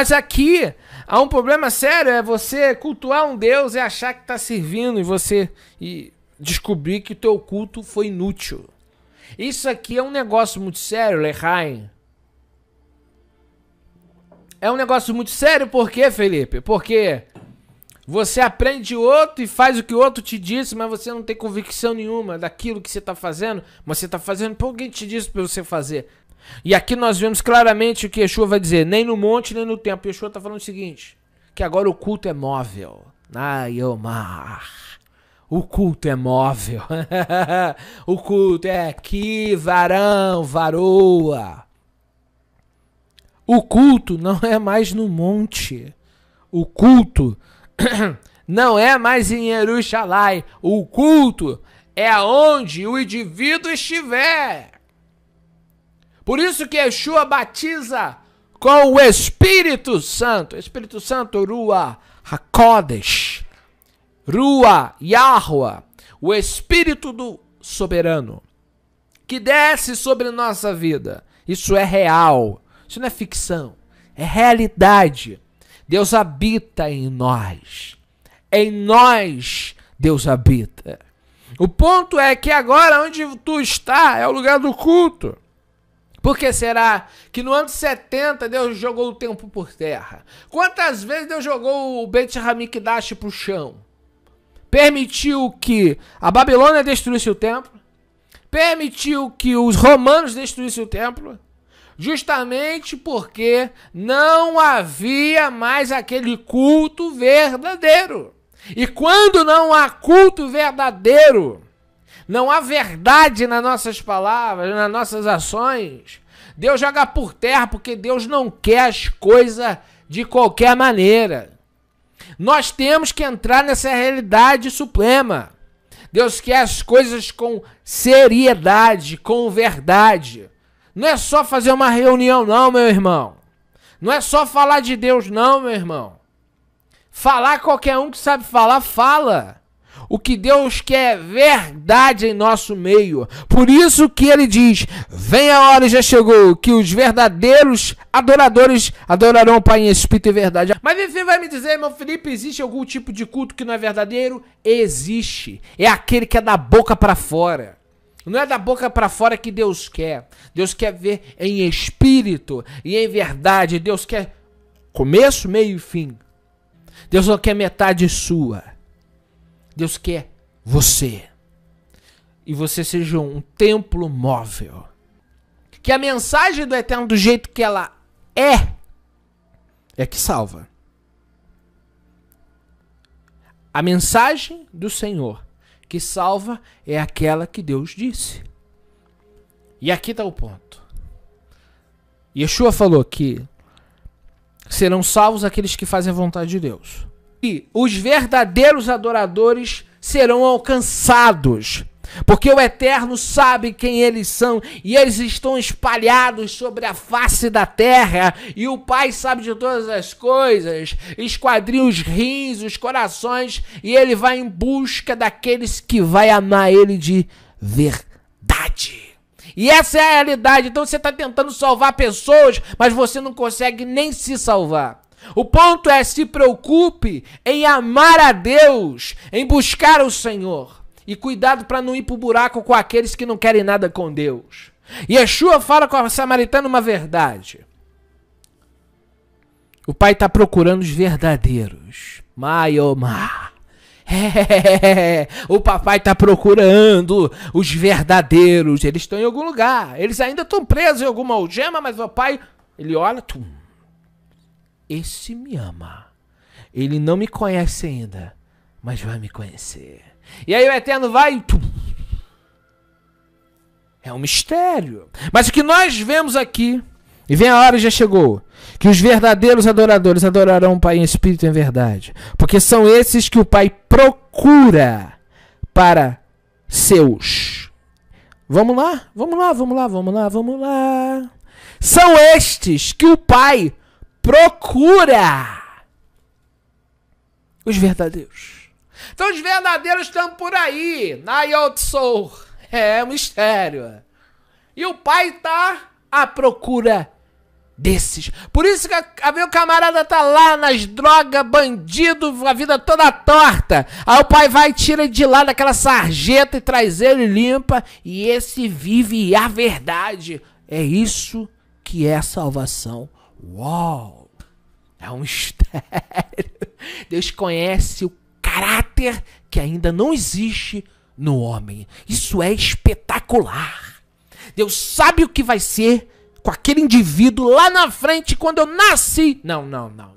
Mas aqui há um problema sério, é você cultuar um deus e achar que está servindo e você e descobrir que o teu culto foi inútil. Isso aqui é um negócio muito sério, Lehaim. É um negócio muito sério, por quê, Felipe? Porque você aprende outro e faz o que o outro te disse, mas você não tem convicção nenhuma daquilo que você está fazendo, mas você está fazendo porque alguém te disse para você fazer. E aqui nós vemos claramente o que Yeshua vai dizer, nem no monte, nem no templo. Yeshua está falando o seguinte, que agora o culto é móvel. Nayomar. O culto é móvel. o culto é aqui, varão, varoa. O culto não é mais no monte. O culto não é mais em Jerusalém. O culto é aonde o indivíduo estiver. Por isso que Yeshua batiza com o Espírito Santo. Espírito Santo, Rua Hakodesh, Rua Yahua, o Espírito do Soberano, que desce sobre nossa vida. Isso é real, isso não é ficção, é realidade. Deus habita em nós. Em nós Deus habita. O ponto é que agora onde tu está é o lugar do culto. Por que será que no ano de 70 Deus jogou o tempo por terra? Quantas vezes Deus jogou o Beit Hamikdash para o chão? Permitiu que a Babilônia destruísse o templo? Permitiu que os romanos destruíssem o templo? Justamente porque não havia mais aquele culto verdadeiro. E quando não há culto verdadeiro, não há verdade nas nossas palavras, nas nossas ações. Deus joga por terra porque Deus não quer as coisas de qualquer maneira. Nós temos que entrar nessa realidade suprema. Deus quer as coisas com seriedade, com verdade. Não é só fazer uma reunião, não, meu irmão. Não é só falar de Deus, não, meu irmão. Falar qualquer um que sabe falar, fala. O que Deus quer é verdade em nosso meio. Por isso que ele diz: Vem a hora, já chegou, que os verdadeiros adoradores adorarão o Pai em espírito e verdade. Mas você vai me dizer, meu Felipe, existe algum tipo de culto que não é verdadeiro? Existe. É aquele que é da boca para fora. Não é da boca para fora que Deus quer. Deus quer ver em espírito e em verdade. Deus quer começo, meio e fim. Deus não quer metade sua. Deus quer você. E você seja um templo móvel. Que a mensagem do Eterno, do jeito que ela é, é que salva. A mensagem do Senhor que salva é aquela que Deus disse. E aqui está o ponto. Yeshua falou que serão salvos aqueles que fazem a vontade de Deus e os verdadeiros adoradores serão alcançados. Porque o Eterno sabe quem eles são e eles estão espalhados sobre a face da terra, e o Pai sabe de todas as coisas, esquadria os rins, os corações, e ele vai em busca daqueles que vai amar ele de verdade. E essa é a realidade. Então você está tentando salvar pessoas, mas você não consegue nem se salvar. O ponto é se preocupe em amar a Deus, em buscar o Senhor. E cuidado para não ir para o buraco com aqueles que não querem nada com Deus. E Yeshua fala com a samaritana uma verdade. O pai está procurando os verdadeiros. Maiomar. Oh, é, o papai está procurando os verdadeiros. Eles estão em algum lugar. Eles ainda estão presos em alguma algema, mas o pai, ele olha, tum, esse me ama. Ele não me conhece ainda, mas vai me conhecer. E aí o Eterno vai. É um mistério. Mas o que nós vemos aqui, e vem a hora e já chegou, que os verdadeiros adoradores adorarão o Pai em espírito e em verdade, porque são esses que o Pai procura para seus. Vamos lá, vamos lá, vamos lá, vamos lá, vamos lá. São estes que o Pai procura os verdadeiros. Então os verdadeiros estão por aí, na Yotsoul. É um mistério. E o pai tá à procura desses. Por isso que a, a meu camarada tá lá nas drogas, bandido, a vida toda torta. Aí o pai vai tira de lá daquela sarjeta e traz ele limpa e esse vive a verdade. É isso que é salvação Uau! É um mistério. Deus conhece o caráter que ainda não existe no homem. Isso é espetacular. Deus sabe o que vai ser com aquele indivíduo lá na frente quando eu nasci. Não, não, não.